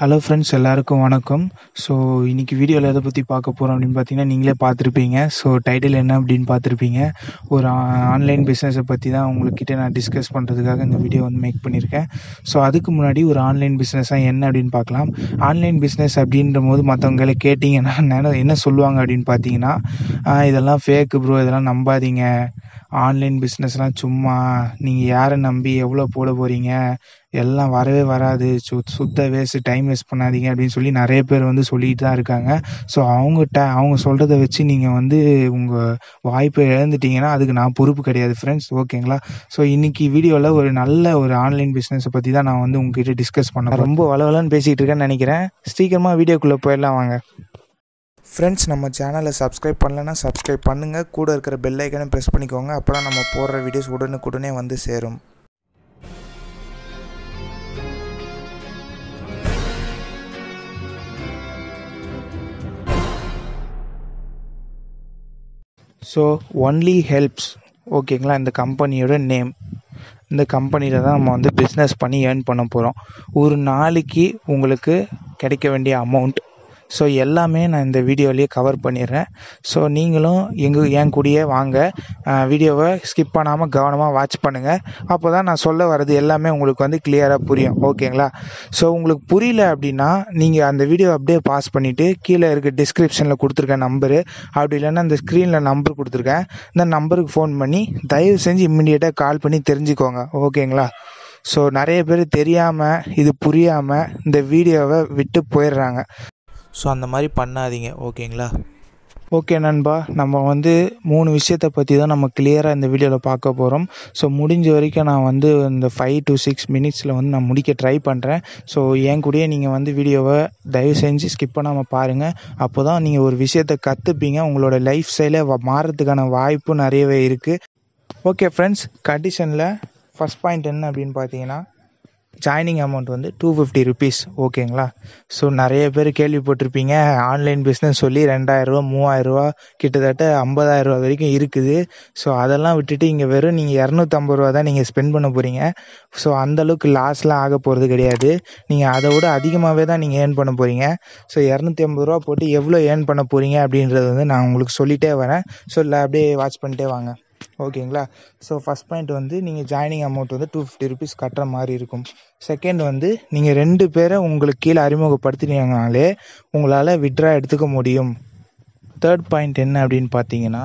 hello friends எல்லாருக்கும் வணக்கம் so இன்றைக்கி வீடியோவில் எதை பற்றி பார்க்க போகிறோம் அப்படின்னு பார்த்தீங்கன்னா நீங்களே பார்த்துருப்பீங்க ஸோ டைட்டில் என்ன அப்படின்னு பார்த்துருப்பீங்க ஒரு ஆன்லைன் பிஸ்னஸை பற்றி தான் உங்கள்கிட்ட நான் டிஸ்கஸ் பண்ணுறதுக்காக இந்த வீடியோ வந்து மேக் பண்ணியிருக்கேன் ஸோ அதுக்கு முன்னாடி ஒரு ஆன்லைன் பிஸ்னஸாக என்ன அப்படின்னு பார்க்கலாம் ஆன்லைன் பிஸ்னஸ் அப்படின்ற போது மற்றவங்கள கேட்டிங்கன்னா என்ன சொல்லுவாங்க அப்படின்னு பார்த்தீங்கன்னா இதெல்லாம் ஃபேக்கு ப்ரோ இதெல்லாம் நம்பாதீங்க ஆன்லைன் பிஸ்னஸ்லாம் சும்மா நீங்கள் யாரை நம்பி எவ்வளோ போட போகிறீங்க எல்லாம் வரவே வராது சு சுத்த வேஸ்ட்டு டைம் வேஸ்ட் பண்ணாதீங்க அப்படின்னு சொல்லி நிறைய பேர் வந்து சொல்லிகிட்டு தான் இருக்காங்க ஸோ அவங்க அவங்க சொல்கிறத வச்சு நீங்கள் வந்து உங்கள் வாய்ப்பை இழந்துட்டீங்கன்னா அதுக்கு நான் பொறுப்பு கிடையாது ஃப்ரெண்ட்ஸ் ஓகேங்களா ஸோ இன்றைக்கி வீடியோவில் ஒரு நல்ல ஒரு ஆன்லைன் பிஸ்னஸை பற்றி தான் நான் வந்து உங்ககிட்ட டிஸ்கஸ் பண்ணேன் ரொம்ப வளவலன்னு பேசிகிட்டு இருக்கேன்னு நினைக்கிறேன் சீக்கிரமாக வீடியோக்குள்ளே போயிடலாம் வாங்க ஃப்ரெண்ட்ஸ் நம்ம சேனலை சப்ஸ்கிரைப் பண்ணலன்னா சப்ஸ்கிரைப் பண்ணுங்கள் கூட இருக்கிற பெல் ப்ரெஸ் பண்ணிக்கோங்க அப்போலாம் நம்ம போடுற வீடியோஸ் உடனுக்குடனே வந்து சேரும் ஸோ ஒன்லி ஹெல்ப்ஸ் ஓகேங்களா இந்த கம்பெனியோட நேம் இந்த கம்பெனியில் தான் நம்ம வந்து பிஸ்னஸ் பண்ணி ஏர்ன் பண்ண போகிறோம் ஒரு நாளைக்கு உங்களுக்கு கிடைக்க வேண்டிய அமௌண்ட் ஸோ எல்லாமே நான் இந்த வீடியோலேயே கவர் பண்ணிடுறேன் ஸோ நீங்களும் எங்கள் என் கூடயே வாங்க வீடியோவை ஸ்கிப் பண்ணாமல் கவனமாக வாட்ச் பண்ணுங்கள் அப்போ தான் நான் சொல்ல வர்றது எல்லாமே உங்களுக்கு வந்து கிளியராக புரியும் ஓகேங்களா ஸோ உங்களுக்கு புரியல அப்படின்னா நீங்கள் அந்த வீடியோ அப்படியே பாஸ் பண்ணிவிட்டு கீழே இருக்க டிஸ்கிரிப்ஷனில் கொடுத்துருக்க நம்பரு அப்படி இல்லைன்னா அந்த ஸ்க்ரீனில் நம்பர் கொடுத்துருக்கேன் இந்த நம்பருக்கு ஃபோன் பண்ணி தயவு செஞ்சு இம்மிடியேட்டாக கால் பண்ணி தெரிஞ்சுக்கோங்க ஓகேங்களா ஸோ நிறைய பேர் தெரியாமல் இது புரியாமல் இந்த வீடியோவை விட்டு போயிடுறாங்க ஸோ அந்த மாதிரி பண்ணாதீங்க ஓகேங்களா ஓகே நண்பா நம்ம வந்து மூணு விஷயத்தை பற்றி தான் நம்ம கிளியராக இந்த வீடியோவில் பார்க்க போகிறோம் ஸோ முடிஞ்ச வரைக்கும் நான் வந்து இந்த ஃபைவ் டு சிக்ஸ் மினிட்ஸில் வந்து நான் முடிக்க ட்ரை பண்ணுறேன் ஸோ என் கூடயே நீங்கள் வந்து வீடியோவை தயவு செஞ்சு ஸ்கிப் பண்ணாமல் பாருங்கள் அப்போ தான் நீங்கள் ஒரு விஷயத்தை கற்றுப்பீங்க உங்களோட லைஃப் ஸ்டைலை மாறுறதுக்கான வாய்ப்பு நிறையவே இருக்குது ஓகே ஃப்ரெண்ட்ஸ் கண்டிஷனில் ஃபஸ்ட் பாயிண்ட் என்ன அப்படின்னு பார்த்தீங்கன்னா ஜாயினிங் அமௌண்ட் வந்து டூ ஃபிஃப்டி ருபீஸ் ஓகேங்களா ஸோ நிறைய பேர் கேள்விப்பட்டிருப்பீங்க ஆன்லைன் பிஸ்னஸ் சொல்லி ரெண்டாயிரரூவா மூவாயிரரூவா கிட்டத்தட்ட ஐம்பதாயிரரூவா வரைக்கும் இருக்குது ஸோ அதெல்லாம் விட்டுட்டு இங்கே வெறும் நீங்கள் இரநூத்தம்பது ரூபா தான் நீங்கள் ஸ்பெண்ட் பண்ண போகிறீங்க ஸோ அந்தளவுக்கு லாஸ்லாம் ஆக போகிறது கிடையாது நீங்கள் அதை விட அதிகமாகவே தான் நீங்கள் ஏர்ன் பண்ண போகிறீங்க ஸோ இரநூத்தி ஐம்பது ரூபா போட்டு எவ்வளோ ஏர்ன் பண்ண போகிறீங்க அப்படின்றது வந்து நான் உங்களுக்கு சொல்லிகிட்டே வரேன் ஸோ இல்லை அப்படியே வாட்ச் பண்ணிட்டே வாங்க ஓகேங்களா ஸோ ஃபஸ்ட் பாயிண்ட் வந்து நீங்கள் ஜாயினிங் அமௌண்ட் வந்து டூ ஃபிஃப்டி ருபீஸ் கட்டுற மாதிரி இருக்கும் செகண்ட் வந்து நீங்கள் ரெண்டு பேரை உங்களுக்கு கீழே அறிமுகப்படுத்தினீங்கனாலே உங்களால் விட்ரா எடுத்துக்க முடியும் தேர்ட் பாயிண்ட் என்ன அப்படின்னு பார்த்தீங்கன்னா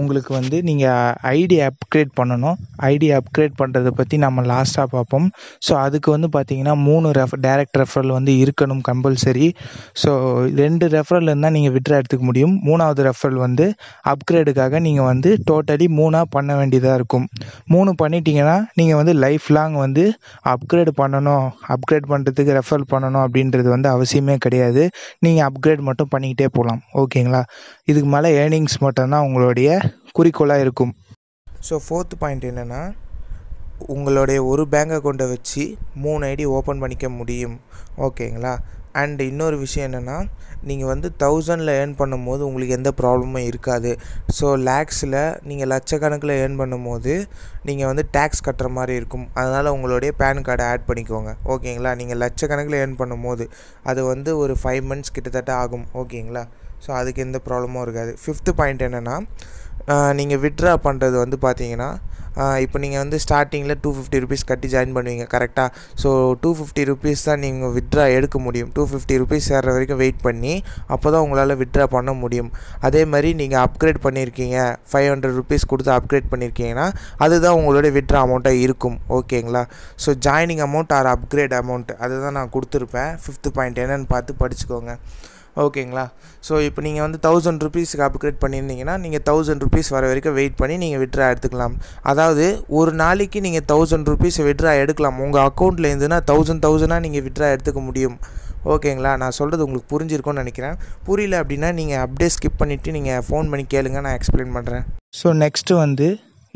உங்களுக்கு வந்து நீங்கள் ஐடி அப்கிரேட் பண்ணணும் ஐடி அப்கிரேட் பண்ணுறத பற்றி நம்ம லாஸ்ட்டாக பார்ப்போம் ஸோ அதுக்கு வந்து பார்த்தீங்கன்னா மூணு ரெஃப் டேரக்ட் ரெஃபரல் வந்து இருக்கணும் கம்பல்சரி ஸோ ரெண்டு ரெஃபரல் இருந்தால் நீங்கள் விட்ரா எடுத்துக்க முடியும் மூணாவது ரெஃபரல் வந்து அப்கிரேடுக்காக நீங்கள் வந்து டோட்டலி மூணாக பண்ண வேண்டியதாக இருக்கும் மூணு பண்ணிட்டீங்கன்னா நீங்கள் வந்து லைஃப் லாங் வந்து அப்கிரேட் பண்ணணும் அப்கிரேட் பண்ணுறதுக்கு ரெஃபரல் பண்ணணும் அப்படின்றது வந்து அவசியமே கிடையாது நீங்கள் அப்கிரேட் மட்டும் பண்ணிக்கிட்டே போகலாம் ஓகேங்களா இதுக்கு மேலே ஏர்னிங்ஸ் மட்டும்தான் உங்களுடைய குறிக்கோளாக இருக்கும் ஸோ ஃபோர்த் பாயிண்ட் என்னென்னா உங்களுடைய ஒரு பேங்க் அக்கௌண்ட்டை வச்சு மூணு ஐடி ஓப்பன் பண்ணிக்க முடியும் ஓகேங்களா அண்ட் இன்னொரு விஷயம் என்னென்னா நீங்கள் வந்து தௌசண்டில் ஏர்ன் பண்ணும்போது உங்களுக்கு எந்த ப்ராப்ளமும் இருக்காது ஸோ லேக்ஸில் நீங்கள் லட்சக்கணக்கில் ஏர்ன் பண்ணும்போது நீங்கள் வந்து டேக்ஸ் கட்டுற மாதிரி இருக்கும் அதனால் உங்களுடைய பேன் கார்டை ஆட் பண்ணிக்கோங்க ஓகேங்களா நீங்கள் லட்சக்கணக்கில் ஏர்ன் பண்ணும்போது அது வந்து ஒரு ஃபைவ் மந்த்ஸ் கிட்டத்தட்ட ஆகும் ஓகேங்களா ஸோ அதுக்கு எந்த ப்ராப்ளமும் இருக்காது ஃபிஃப்த்து பாயிண்ட் என்னென்னா நீங்கள் விட்ரா பண்ணுறது வந்து பார்த்தீங்கன்னா இப்போ நீங்கள் வந்து ஸ்டார்டிங்கில் டூ ஃபிஃப்டி ருபீஸ் கட்டி ஜாயின் பண்ணுவீங்க கரெக்டாக ஸோ டூ ஃபிஃப்டி ருபீஸ் தான் நீங்கள் வித்ட்ரா எடுக்க முடியும் டூ ஃபிஃப்டி ருபீஸ் சேர்ற வரைக்கும் வெயிட் பண்ணி அப்போ தான் உங்களால் வித்ட்ரா பண்ண முடியும் அதே மாதிரி நீங்கள் அப்கிரேட் பண்ணியிருக்கீங்க ஃபைவ் ஹண்ட்ரட் ருபீஸ் கொடுத்து அப்கிரேட் பண்ணியிருக்கீங்கன்னா அதுதான் உங்களுடைய வித்ட்ரா அமௌண்ட்டாக இருக்கும் ஓகேங்களா so joining amount or upgrade amount அதுதான் நான் கொடுத்துருப்பேன் ஃபிஃப்த்து பாயிண்ட் என்னென்னு பார்த்து படிச்சுக்கோங்க ஓகேங்களா ஸோ இப்போ நீங்கள் வந்து தௌசண்ட் ருபீஸ்க்கு அப்கிரேட் பண்ணியிருந்தீங்கன்னா நீங்கள் தௌசண்ட் ருபீஸ் வர வரைக்கும் வெயிட் பண்ணி நீங்கள் விட்ரா எடுத்துக்கலாம் அதாவது ஒரு நாளைக்கு நீங்கள் தௌசண்ட் ருபீஸ் விட்ரா எடுக்கலாம் உங்கள் அக்கௌண்ட்லேருந்துன்னா தௌசண்ட் தௌசண்டாக நீங்கள் விட்ரா எடுத்துக்க முடியும் ஓகேங்களா நான் சொல்கிறது உங்களுக்கு புரிஞ்சிருக்கும்னு நினைக்கிறேன் புரியல அப்படின்னா நீங்கள் அப்படியே ஸ்கிப் பண்ணிவிட்டு நீங்கள் ஃபோன் பண்ணி கேளுங்க நான் எக்ஸ்பிளைன் பண்ணுறேன் ஸோ நெக்ஸ்ட்டு வந்து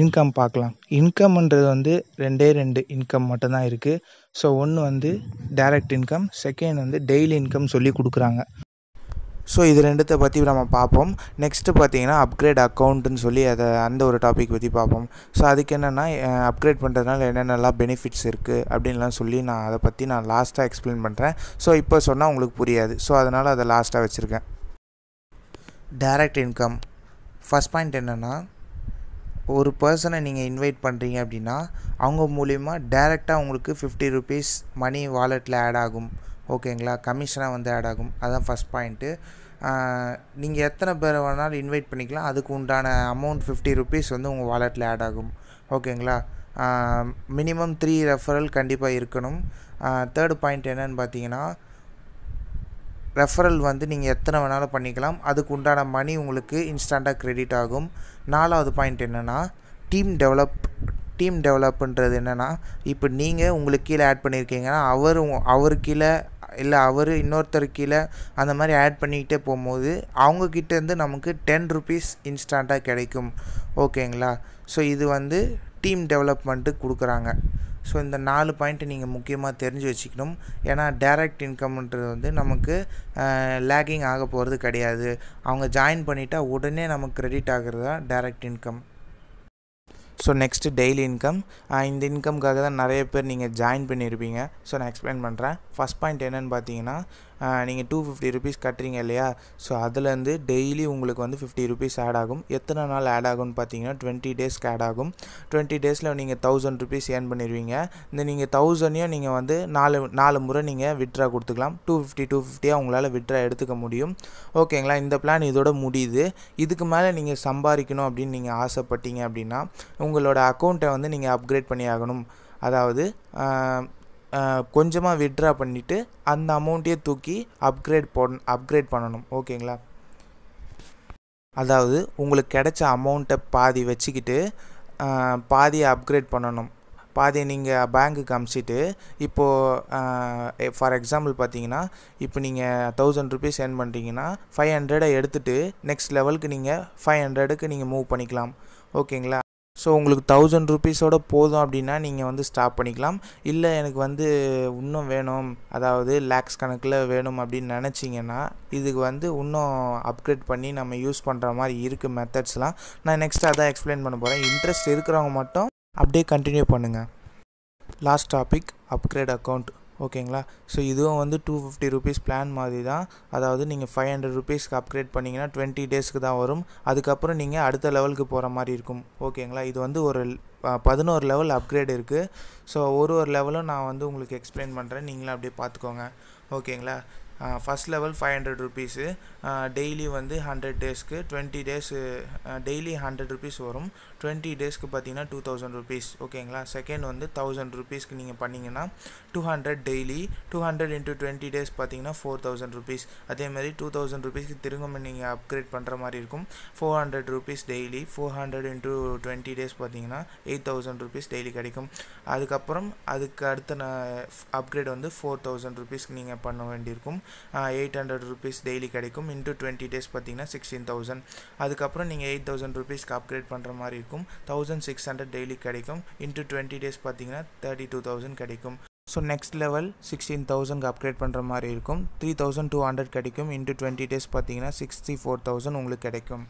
இன்கம் பார்க்கலாம் இன்கம்ன்றது வந்து ரெண்டே ரெண்டு இன்கம் மட்டும்தான் இருக்குது ஸோ ஒன்று வந்து டைரக்ட் இன்கம் செகண்ட் வந்து டெய்லி இன்கம் சொல்லி கொடுக்குறாங்க ஸோ இது ரெண்டுத்தை பற்றி நம்ம பார்ப்போம் நெக்ஸ்ட்டு பார்த்தீங்கன்னா அப்கிரேட் அக்கௌண்ட்டுன்னு சொல்லி அதை அந்த ஒரு டாபிக் பற்றி பார்ப்போம் ஸோ அதுக்கு என்னென்னா அப்கிரேட் பண்ணுறதுனால என்னென்னலாம் பெனிஃபிட்ஸ் இருக்குது அப்படின்லாம் சொல்லி நான் அதை பற்றி நான் லாஸ்ட்டாக எக்ஸ்பிளைன் பண்ணுறேன் ஸோ இப்போ சொன்னால் உங்களுக்கு புரியாது ஸோ அதனால் அதை லாஸ்ட்டாக வச்சுருக்கேன் டைரக்ட் இன்கம் ஃபஸ்ட் பாயிண்ட் என்னென்னா ஒரு பர்சனை நீங்கள் இன்வைட் பண்ணுறீங்க அப்படின்னா அவங்க மூலிமா டேரெக்டாக உங்களுக்கு ஃபிஃப்டி ருபீஸ் மணி வாலெட்டில் ஆட் ஆகும் ஓகேங்களா கமிஷனாக வந்து ஆட் ஆகும் அதுதான் ஃபஸ்ட் பாயிண்ட்டு நீங்கள் எத்தனை பேர் வேணாலும் இன்வைட் பண்ணிக்கலாம் அதுக்கு உண்டான அமௌண்ட் ஃபிஃப்டி ருபீஸ் வந்து உங்கள் வாலெட்டில் ஆட் ஆகும் ஓகேங்களா மினிமம் த்ரீ ரெஃபரல் கண்டிப்பாக இருக்கணும் தேர்டு பாயிண்ட் என்னன்னு பார்த்தீங்கன்னா ரெஃபரல் வந்து நீங்கள் எத்தனை வேணாலும் பண்ணிக்கலாம் அதுக்கு உண்டான மணி உங்களுக்கு இன்ஸ்டண்ட்டாக க்ரெடிட் ஆகும் நாலாவது பாயிண்ட் என்னென்னா டீம் டெவலப் டீம் டெவலப்புன்றது என்னென்னா இப்போ நீங்கள் உங்களுக்கு கீழே ஆட் பண்ணியிருக்கீங்கன்னா அவர் அவர் கீழே இல்லை அவர் இன்னொருத்தர் கீழே அந்த மாதிரி ஆட் பண்ணிக்கிட்டே போகும்போது அவங்கக்கிட்டேருந்து நமக்கு டென் ருபீஸ் இன்ஸ்டண்ட்டாக கிடைக்கும் ஓகேங்களா ஸோ இது வந்து டீம் டெவலப்மெண்ட்டு கொடுக்குறாங்க ஸோ இந்த நாலு பாயிண்ட்டு நீங்கள் முக்கியமாக தெரிஞ்சு வச்சுக்கணும் ஏன்னா டைரக்ட் இன்கம்ன்றது வந்து நமக்கு லேகிங் ஆக போகிறது கிடையாது அவங்க ஜாயின் பண்ணிட்டா உடனே நமக்கு க்ரெடிட் ஆகிறது தான் direct income so next daily income இந்த இன்கம்காக தான் நிறைய பேர் நீங்கள் ஜாயின் பண்ணியிருப்பீங்க ஸோ நான் எக்ஸ்பிளைன் பண்ணுறேன் ஃபஸ்ட் பாயிண்ட் என்னென்னு பார்த்தீங்கன்னா நீங்கள் டூ ஃபிஃப்டி ருபீஸ் கட்டுறீங்க இல்லையா ஸோ அதுலேருந்து டெய்லி உங்களுக்கு வந்து ஃபிஃப்டி ருபீஸ் ஆட் ஆகும் எத்தனை நாள் ஆட் ஆகும்னு பார்த்தீங்கன்னா டுவெண்ட்டி டேஸ்க்கு ஆட் ஆகும் டுவெண்ட்டி டேஸில் நீங்கள் தௌசண்ட் ருபீஸ் ஏர்ன் பண்ணிடுவீங்க இந்த நீங்கள் தௌசண்டையும் நீங்கள் வந்து நாலு நாலு முறை நீங்கள் விட்ரா கொடுத்துக்கலாம் டூ ஃபிஃப்டி டூ ஃபிஃப்டியாக உங்களால் விட்ரா எடுத்துக்க முடியும் ஓகேங்களா இந்த பிளான் இதோட முடியுது இதுக்கு மேலே நீங்கள் சம்பாதிக்கணும் அப்படின்னு நீங்கள் ஆசைப்பட்டீங்க அப்படின்னா உங்களோட அக்கௌண்ட்டை வந்து நீங்கள் அப்கிரேட் பண்ணி ஆகணும் அதாவது கொஞ்சமாக விட்ரா பண்ணிவிட்டு அந்த அமௌண்ட்டையே தூக்கி அப்கிரேட் போட அப்கிரேட் பண்ணணும் ஓகேங்களா அதாவது உங்களுக்கு கிடைச்ச அமௌண்ட்டை பாதி வச்சுக்கிட்டு பாதியை அப்கிரேட் பண்ணணும் பாதி நீங்கள் பேங்க்குக்கு அமிச்சிட்டு இப்போது ஃபார் எக்ஸாம்பிள் பார்த்தீங்கன்னா இப்போ நீங்கள் தௌசண்ட் ருபீஸ் சென்ட் பண்ணுறீங்கன்னா ஃபைவ் ஹண்ட்ரடை எடுத்துகிட்டு நெக்ஸ்ட் லெவலுக்கு நீங்கள் ஃபைவ் ஹண்ட்ரடுக்கு நீங்கள் மூவ் பண்ணிக்கலாம் ஓகேங்களா ஸோ உங்களுக்கு தௌசண்ட் ருபீஸோட போதும் அப்படின்னா நீங்கள் வந்து ஸ்டாப் பண்ணிக்கலாம் இல்லை எனக்கு வந்து இன்னும் வேணும் அதாவது லேக்ஸ் கணக்கில் வேணும் அப்படின்னு நினச்சிங்கன்னா இதுக்கு வந்து இன்னும் அப்கிரேட் பண்ணி நம்ம யூஸ் பண்ணுற மாதிரி இருக்குது மெத்தட்ஸ்லாம் நான் நெக்ஸ்ட் அதான் எக்ஸ்பிளைன் பண்ண போகிறேன் இன்ட்ரெஸ்ட் இருக்கிறவங்க மட்டும் அப்படியே கண்டினியூ பண்ணுங்கள் லாஸ்ட் டாபிக் அப்கிரேட் அக்கௌண்ட் ஓகேங்களா ஸோ இதுவும் வந்து டூ ஃபிஃப்டி ருபீஸ் பிளான் மாதிரி தான் அதாவது நீங்கள் ஃபைவ் ஹண்ட்ரட் ருபீஸ்க்கு அப்கிரேட் பண்ணிங்கன்னா டுவெண்ட்டி டேஸ்க்கு தான் வரும் அதுக்கப்புறம் நீங்கள் அடுத்த லெவலுக்கு போகிற மாதிரி இருக்கும் ஓகேங்களா இது வந்து ஒரு பதினோரு லெவல் அப்கிரேட் இருக்குது ஸோ ஒரு ஒரு லெவலும் நான் வந்து உங்களுக்கு எக்ஸ்பிளைன் பண்ணுறேன் நீங்களும் அப்படியே பார்த்துக்கோங்க ஓகேங்களா first level five hundred rupees daily வந்து ஹண்ட்ரட் டேஸ்க்கு twenty days daily hundred rupees வரும் டுவெண்ட்டி டேஸ்க்கு பார்த்தீங்கன்னா டூ தௌசண்ட் ருபீஸ் ஓகேங்களா செகண்ட் வந்து தௌசண்ட் ருபீஸ்க்கு நீங்கள் பண்ணிங்கன்னா two hundred daily two hundred into twenty days பார்த்தீங்கன்னா ஃபோர் தௌசண்ட் ருபீஸ் அதேமாதிரி டூ தௌசண்ட் ருபீஸ்க்கு திரும்ப நீங்கள் அப்கிரேட் பண்ணுற மாதிரி இருக்கும் four hundred rupees daily four hundred into twenty days பார்த்தீங்கன்னா எயிட் தௌசண்ட் ருபீஸ் டெய்லி கிடைக்கும் அதுக்கப்புறம் அதுக்கு அடுத்த அப்கிரேட் வந்து ஃபோர் தௌசண்ட் ருபீஸ்க்கு நீங்கள் பண்ண வேண்டியிருக்கும் எயிட் ஹண்ட்ரட் ருபீஸ் டெய்லி கிடைக்கும் இன்ட்டு டுவெண்ட்டி டேஸ் பார்த்தீங்கன்னா சிக்ஸ்டீன் தௌசண்ட் அதுக்கப்புறம் நீங்கள் எயிட் தௌசண்ட் ருபீஸ்க்கு அப்கிரேட் பண்ணுற மாதிரி இருக்கும் தௌசண்ட் சிக்ஸ் ஹண்ட்ரட் டெய்லி கிடைக்கும் இன்ட்டு டுவெண்ட்டி டேஸ் பார்த்தீங்கன்னா தேர்ட்டி டூ தௌசண்ட் கிடைக்கும் ஸோ நெக்ஸ்ட் லெவல் சிக்ஸ்டீன் தௌசண்ட்க்கு அப்கிரேட் பண்ணுற மாதிரி இருக்கும் த்ரீ தௌசண்ட் டூ ஹண்ட்ரட் கிடைக்கும் இன்ட்டு டுவெண்ட்டி டேஸ் பார்த்தீங்கன்னா சிக்ஸ்டி ஃபோர் தௌசண்ட் உங்களுக்கு கிடைக்கும்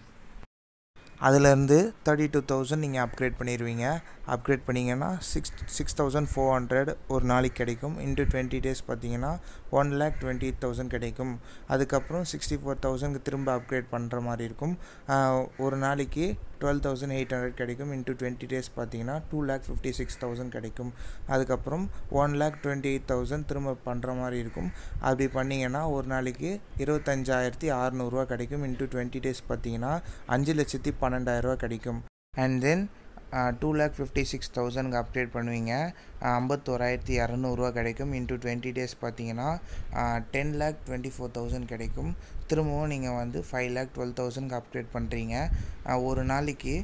அதுலேருந்து தேர்ட்டி டூ தௌசண்ட் நீங்கள் அப்கிரேட் பண்ணிடுவீங்க அப்கிரேட் பண்ணிங்கன்னா six six thousand four hundred ஒரு நாளைக்கு கிடைக்கும் இன்ட்டு டுவெண்ட்டி டேஸ் பார்த்தீங்கன்னா one lakh twenty eight thousand கிடைக்கும் அதுக்கப்புறம் சிக்ஸ்டி ஃபோர் தௌசண்ட்க்கு திரும்ப அப்கிரேட் பண்ணுற மாதிரி இருக்கும் ஒரு நாளைக்கு டுவெல் தௌசண்ட் எயிட் ஹண்ட்ரட் கிடைக்கும் இன்ட்டு டுவெண்ட்டி டேஸ் பார்த்தீங்கன்னா two lakh fifty six thousand கிடைக்கும் அதுக்கப்புறம் one lakh twenty eight thousand திரும்ப பண்ணுற மாதிரி இருக்கும் அப்படி பண்ணிங்கன்னா ஒரு நாளைக்கு இருபத்தஞ்சாயிரத்தி அறநூறுவா கிடைக்கும் இன்ட்டு டுவெண்ட்டி டேஸ் பார்த்தீங்கன்னா அஞ்சு லட்சத்தி பன்னெண்டாயிரரூவா கிடைக்கும் and then two lakh fifty six தௌசண்ட்க்கு அப்டேட் பண்ணுவீங்க uh, ஐம்பத்தோராயிரத்தி இரநூறுவா கிடைக்கும் இன்ட்டு டுவெண்ட்டி டேஸ் பார்த்தீங்கன்னா ten lakh twenty four thousand கிடைக்கும் திரும்பவும் நீங்கள் வந்து ஃபைவ் லேக் டுவெல் தௌசண்ட்க்கு அப்டேட் பண்ணுறீங்க ஒரு நாளைக்கு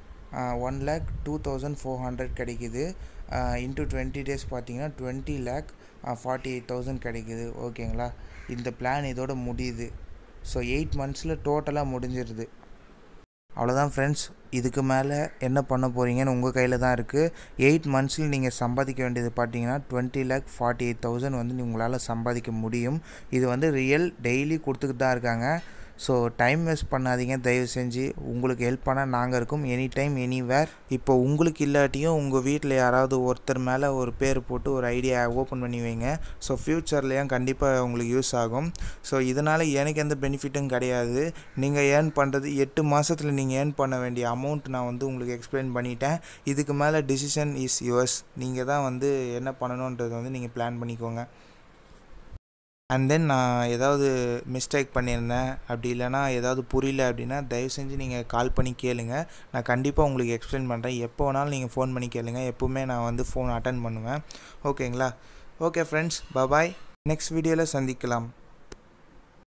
one lakh two thousand four hundred கிடைக்கிது இன்ட்டு டுவெண்ட்டி டேஸ் பார்த்தீங்கன்னா twenty lakh forty eight thousand கிடைக்குது ஓகேங்களா இந்த பிளான் இதோட முடியுது ஸோ எயிட் மந்த்ஸில் டோட்டலாக முடிஞ்சிருது அவ்வளோதான் ஃப்ரெண்ட்ஸ் இதுக்கு மேலே என்ன பண்ண போகிறீங்கன்னு உங்கள் கையில் தான் இருக்குது எயிட் மந்த்ஸில் நீங்கள் சம்பாதிக்க வேண்டியது பார்த்தீங்கன்னா twenty lakh forty eight thousand வந்து உங்களால் சம்பாதிக்க முடியும் இது வந்து ரியல் டெய்லி கொடுத்துக்கிட்டு தான் இருக்காங்க ஸோ டைம் வேஸ்ட் பண்ணாதீங்க தயவு செஞ்சு உங்களுக்கு ஹெல்ப் பண்ணால் நாங்கள் இருக்கோம் எனி டைம் எனிவேர் இப்போ உங்களுக்கு இல்லாட்டியும் உங்கள் வீட்டில் யாராவது ஒருத்தர் மேலே ஒரு பேர் போட்டு ஒரு ஐடியா ஓப்பன் பண்ணி வைங்க ஸோ ஃப்யூச்சர்லேயும் கண்டிப்பாக உங்களுக்கு யூஸ் ஆகும் ஸோ இதனால் எனக்கு எந்த பெனிஃபிட்டும் கிடையாது நீங்கள் ஏர்ன் பண்ணுறது எட்டு மாதத்தில் நீங்கள் ஏர்ன் பண்ண வேண்டிய அமௌண்ட் நான் வந்து உங்களுக்கு எக்ஸ்பிளைன் பண்ணிட்டேன் இதுக்கு மேலே டிசிஷன் இஸ் யுவர்ஸ் நீங்கள் தான் வந்து என்ன பண்ணணுன்றது வந்து நீங்கள் பிளான் பண்ணிக்கோங்க அண்ட் தென் நான் ஏதாவது மிஸ்டேக் பண்ணியிருந்தேன் அப்படி இல்லைனா ஏதாவது புரியல அப்படின்னா தயவு செஞ்சு நீங்கள் கால் பண்ணி கேளுங்கள் நான் கண்டிப்பாக உங்களுக்கு எக்ஸ்பிளைன் பண்ணுறேன் எப்போ வேணாலும் நீங்கள் ஃபோன் பண்ணி கேளுங்கள் எப்போவுமே நான் வந்து ஃபோன் அட்டன் பண்ணுவேன் ஓகேங்களா ஓகே ஃப்ரெண்ட்ஸ் பபாய் நெக்ஸ்ட் வீடியோவில் சந்திக்கலாம்